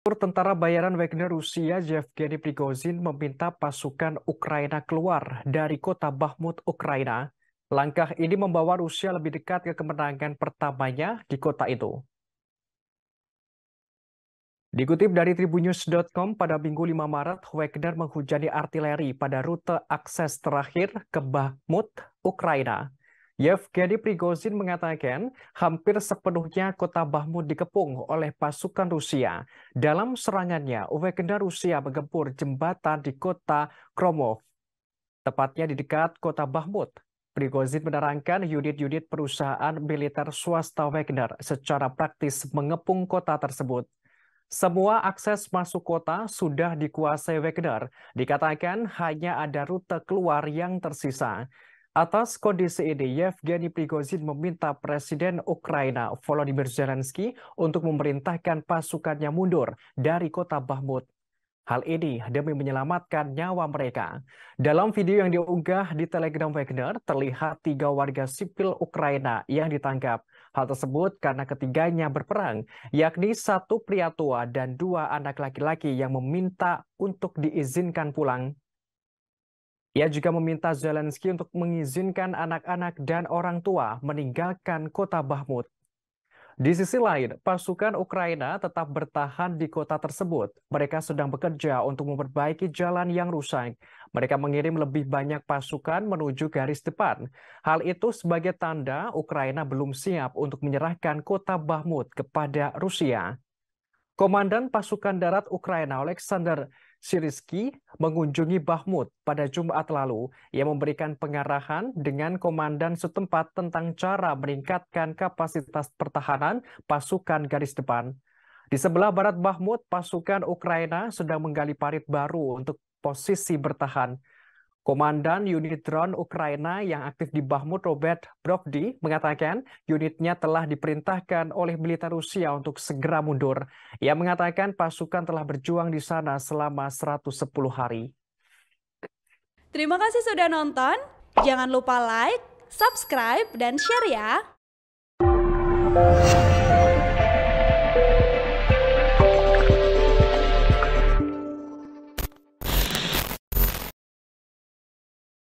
Tentara bayaran Wagner Rusia Yevgeny Prigozhin meminta pasukan Ukraina keluar dari kota Bakhmut, Ukraina. Langkah ini membawa Rusia lebih dekat ke kemenangan pertamanya di kota itu. Dikutip dari Tribunews.com, pada Minggu 5 Maret, Wagner menghujani artileri pada rute akses terakhir ke Bakhmut, Ukraina. Yevgeny Prigozhin mengatakan hampir sepenuhnya kota Bahmut dikepung oleh pasukan Rusia. Dalam serangannya, Wagner Rusia menggempur jembatan di kota Kromov, tepatnya di dekat kota Bahmut. Prigozhin menerangkan unit-unit perusahaan militer swasta Wagner secara praktis mengepung kota tersebut. Semua akses masuk kota sudah dikuasai Wagner. Dikatakan hanya ada rute keluar yang tersisa. Atas kondisi ini, Yevgeny Prigozhin meminta Presiden Ukraina Volodymyr Zelensky untuk memerintahkan pasukannya mundur dari kota Bahmut. Hal ini demi menyelamatkan nyawa mereka. Dalam video yang diunggah di Telegram Wagner, terlihat tiga warga sipil Ukraina yang ditangkap. Hal tersebut karena ketiganya berperang, yakni satu pria tua dan dua anak laki-laki yang meminta untuk diizinkan pulang. Ia juga meminta Zelensky untuk mengizinkan anak-anak dan orang tua meninggalkan kota Bahmut. Di sisi lain, pasukan Ukraina tetap bertahan di kota tersebut. Mereka sedang bekerja untuk memperbaiki jalan yang rusak. Mereka mengirim lebih banyak pasukan menuju garis depan. Hal itu sebagai tanda Ukraina belum siap untuk menyerahkan kota Bahmut kepada Rusia. Komandan Pasukan Darat Ukraina Alexander Siriski mengunjungi Bahmut pada Jumat lalu. Ia memberikan pengarahan dengan komandan setempat tentang cara meningkatkan kapasitas pertahanan pasukan garis depan. Di sebelah barat Bahmut, pasukan Ukraina sedang menggali parit baru untuk posisi bertahan. Komandan unit drone Ukraina yang aktif di Bakhmut Robert Brovdi mengatakan unitnya telah diperintahkan oleh militer Rusia untuk segera mundur. Ia mengatakan pasukan telah berjuang di sana selama 110 hari. Terima kasih sudah nonton. Jangan lupa like, subscribe, dan share ya.